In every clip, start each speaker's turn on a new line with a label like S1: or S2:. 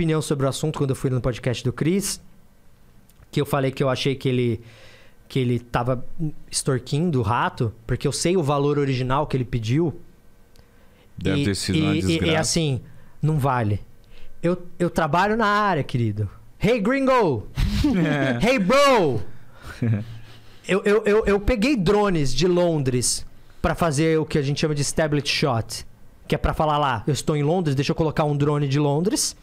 S1: opinião sobre o assunto quando eu fui no podcast do Chris Que eu falei que eu achei que ele que ele tava extorquindo o rato, porque eu sei o valor original que ele pediu. Deve e, ter sido e, uma desgraça. E, e assim, não vale. Eu, eu trabalho na área, querido. Hey, gringo! É. hey, bro! eu, eu, eu, eu peguei drones de Londres para fazer o que a gente chama de tablet shot. Que é para falar lá, eu estou em Londres, deixa eu colocar um drone de Londres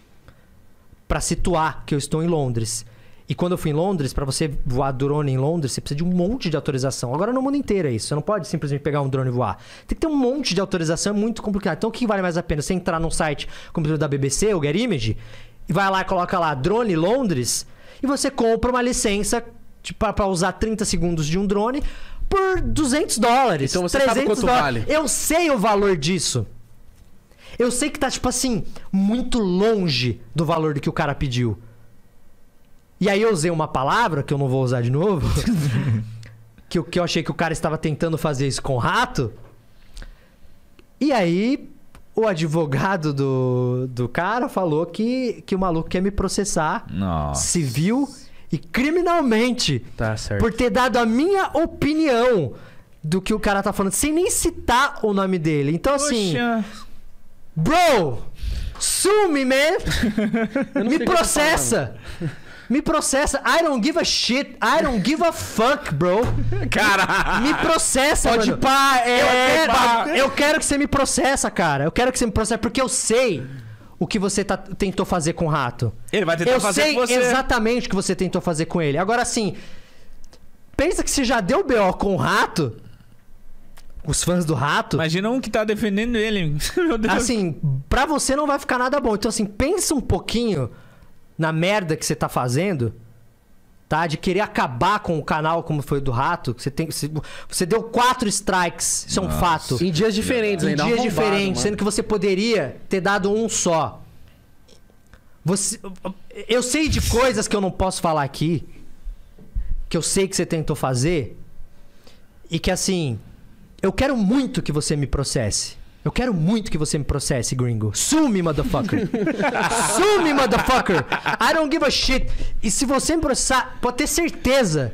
S1: para situar que eu estou em Londres. E quando eu fui em Londres, para você voar drone em Londres, você precisa de um monte de autorização. Agora no mundo inteiro é isso. Você não pode simplesmente pegar um drone e voar. Tem que ter um monte de autorização, é muito complicado. Então o que vale mais a pena? Você entrar num site como o da BBC, o Image, e vai lá e coloca lá drone Londres, e você compra uma licença para tipo, usar 30 segundos de um drone por 200 dólares. Então você 300 sabe quanto dólares. vale. Eu sei o valor disso. Eu sei que tá, tipo assim, muito longe do valor do que o cara pediu. E aí eu usei uma palavra que eu não vou usar de novo. que, que eu achei que o cara estava tentando fazer isso com o rato. E aí o advogado do, do cara falou que, que o maluco quer me processar Nossa. civil e criminalmente tá por ter dado a minha opinião do que o cara tá falando, sem nem citar o nome dele. Então, assim, Poxa. assim. Bro! sume, man! Me processa! Me processa. I don't give a shit. I don't give a fuck, bro.
S2: Cara. Me processa, Pode mano. pá, é, eu, quero, pá. eu
S1: quero que você me processa, cara. Eu quero que você me processa porque eu sei o que você tá, tentou fazer com o rato.
S2: Ele vai tentar eu fazer com você. Eu sei
S1: exatamente o que você tentou fazer com ele. Agora sim, pensa que você já deu BO com o rato os fãs do rato. Imagina um que
S2: tá defendendo ele.
S1: assim, pra você não vai ficar nada bom. Então, assim, pensa um pouquinho na merda que você tá fazendo. Tá? De querer acabar com o canal como foi o do rato. Você, tem, você, você deu quatro strikes, isso Nossa. é um fato. Em dias diferentes, Em ainda né? dias arrombado, diferentes, mano. sendo que você poderia ter dado um só. Você, eu sei de coisas que eu não posso falar aqui, que eu sei que você tentou fazer, e que assim, eu quero muito que você me processe. Eu quero muito que você me processe, gringo. Sume, motherfucker. Sume, motherfucker. I don't give a shit. E se você me processar, pode ter certeza.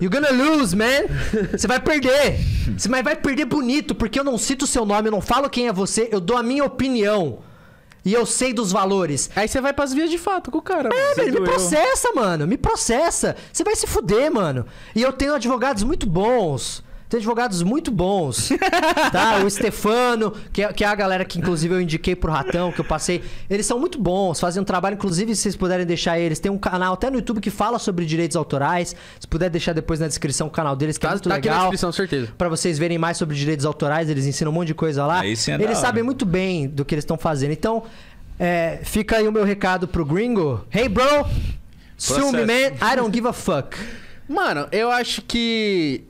S1: You're gonna lose, man. Você vai perder. Você mas vai perder bonito, porque eu não cito o seu nome, eu não falo quem é você, eu dou a minha opinião. E eu sei dos valores. Aí você vai pras vias de fato com o cara. É, velho, me processa, mano. Me processa. Você vai se fuder, mano. E eu tenho advogados muito bons. Tem advogados muito bons, tá? O Stefano, que é, que é a galera que inclusive eu indiquei pro Ratão, que eu passei. Eles são muito bons, fazem um trabalho, inclusive se vocês puderem deixar eles. Tem um canal até no YouTube que fala sobre direitos autorais. Se puder deixar depois na descrição o canal deles, que é tá, é muito tá legal. Aqui na
S2: descrição, certeza.
S1: Pra vocês verem mais sobre direitos autorais, eles ensinam um monte de coisa
S2: lá. Aí sim é eles sabem
S1: muito bem do que eles estão fazendo. Então, é, fica aí o meu recado pro
S2: gringo. Hey, bro! Processo. man. I don't give a fuck. Mano, eu acho que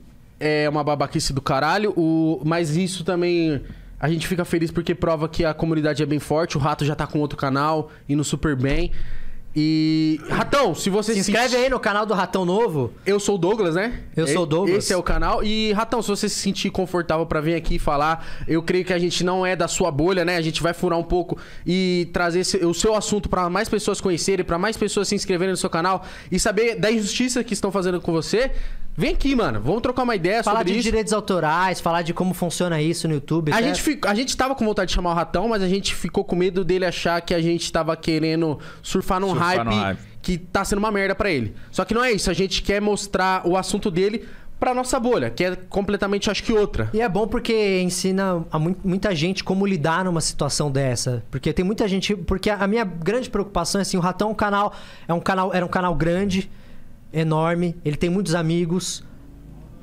S2: é uma babaquice do caralho. O... Mas isso também. A gente fica feliz porque prova que a comunidade é bem forte. O Rato já tá com outro canal, indo super bem. E. Ratão, se você se inscreve se... aí no canal do Ratão Novo. Eu sou o Douglas, né? Eu sou o Douglas. Esse é o canal. E, Ratão, se você se sentir confortável para vir aqui falar, eu creio que a gente não é da sua bolha, né? A gente vai furar um pouco e trazer esse, o seu assunto para mais pessoas conhecerem, para mais pessoas se inscreverem no seu canal e saber da injustiça que estão fazendo com você. Vem aqui, mano. Vamos trocar uma ideia falar sobre isso. Falar de direitos autorais, falar de como funciona isso no YouTube. A gente, fico, a gente tava com vontade de chamar o Ratão, mas a gente ficou com medo dele achar que a gente tava querendo surfar num surfar hype, hype, que tá sendo uma merda para ele. Só que não é isso. A gente quer mostrar o assunto dele pra nossa bolha, que é completamente, acho que, outra. E é bom porque ensina a muita
S1: gente como lidar numa situação dessa. Porque tem muita gente... Porque a minha grande preocupação é assim, o Ratão é um canal... É um canal era um canal grande enorme, ele tem muitos amigos.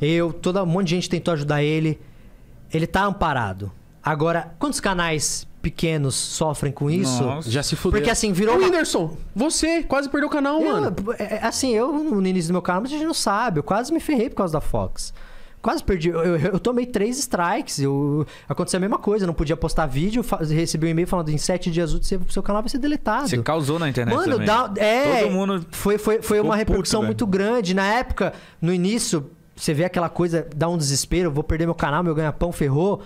S1: Eu, todo um monte de gente tentou ajudar ele. Ele tá amparado. Agora, quantos canais pequenos sofrem com isso? Nossa. Já se fudeu. Porque assim, virou. O Whindersson, você quase perdeu o canal, eu, mano. É, é, assim, eu no início do meu canal, mas a gente não sabe. Eu quase me ferrei por causa da Fox. Quase perdi. Eu, eu, eu tomei três strikes. Eu, aconteceu a mesma coisa. Eu não podia postar vídeo. recebi um e-mail falando em sete dias úteis seu, seu canal vai ser deletado. Você
S2: causou na internet Mano, é, Todo
S1: mundo foi, foi, foi uma repercussão puto, muito grande. Na época, no início, você vê aquela coisa, dá um desespero. Vou perder meu canal, meu ganha-pão ferrou.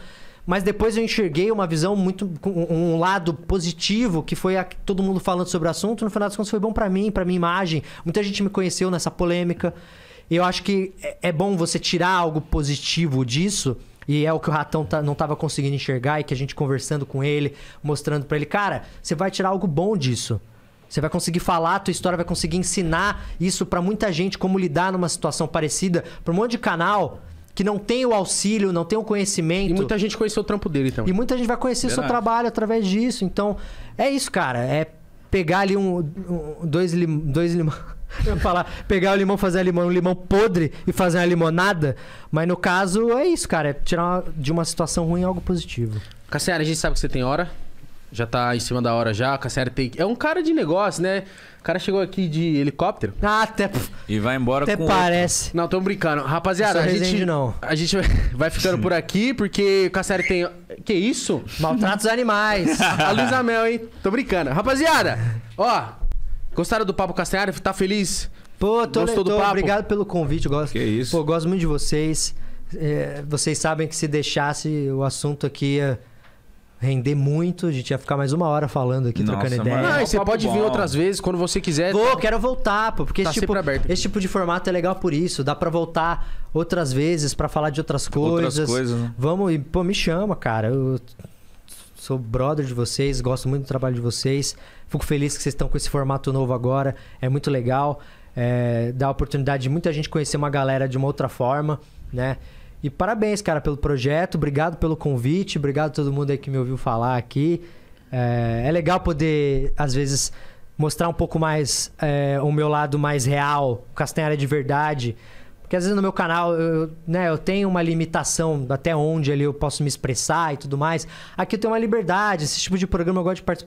S1: Mas depois eu enxerguei uma visão muito. um lado positivo, que foi a, todo mundo falando sobre o assunto. No final das contas, foi bom para mim, para minha imagem. Muita gente me conheceu nessa polêmica eu acho que é, é bom você tirar algo positivo disso. E é o que o Ratão tá, não estava conseguindo enxergar e que a gente conversando com ele, mostrando para ele, cara, você vai tirar algo bom disso. Você vai conseguir falar, a tua história vai conseguir ensinar isso para muita gente como lidar numa situação parecida, para um monte de canal que não tem o auxílio, não tem o conhecimento. E muita gente conheceu o trampo dele também. Então. E muita gente vai conhecer Verdade. o seu trabalho através disso. Então, é isso, cara, é pegar ali um, um dois lim, dois limões falar, pegar o limão, fazer a limão, um limão podre e fazer uma limonada. Mas no caso, é isso, cara. É tirar uma, de uma situação ruim algo positivo.
S2: Cassiara, a gente sabe que você tem hora. Já tá em cima da hora já. Cassiara tem. É um cara de negócio, né? O cara chegou aqui de helicóptero. Ah, até. E vai embora até com. Até parece. Outro. Não, tô brincando. Rapaziada, a é gente. não. A gente vai ficando por aqui porque o Cassiara tem. Que isso? Maltratos animais. a Luísa Mel, hein? Tô brincando. Rapaziada, ó. Gostaram do Papo Castanhari? Tá feliz? Pô, tô, tô, do papo? Obrigado
S1: pelo convite.
S2: Gosto, que isso.
S1: Pô, gosto muito de vocês. É, vocês sabem que se deixasse o assunto aqui ia render muito. A gente ia ficar mais uma hora falando aqui, Nossa, trocando ideia. Mas... Não, você pode bom. vir outras vezes, quando você quiser. Vou, quero voltar, pô, porque tá esse, tipo, esse tipo de formato é legal por isso. Dá para voltar outras vezes para falar de outras coisas. Outras coisas, né? Vamos, pô, me chama, cara. Eu sou brother de vocês, gosto muito do trabalho de vocês. Fico feliz que vocês estão com esse formato novo agora, é muito legal. É, dá a oportunidade de muita gente conhecer uma galera de uma outra forma, né? E parabéns, cara, pelo projeto, obrigado pelo convite, obrigado a todo mundo aí que me ouviu falar aqui. É, é legal poder, às vezes, mostrar um pouco mais é, o meu lado mais real, o Castanhari de verdade, porque às vezes no meu canal, eu, né, eu tenho uma limitação até onde ali eu posso me expressar e tudo mais. Aqui eu tenho uma liberdade, esse tipo de programa eu gosto de participar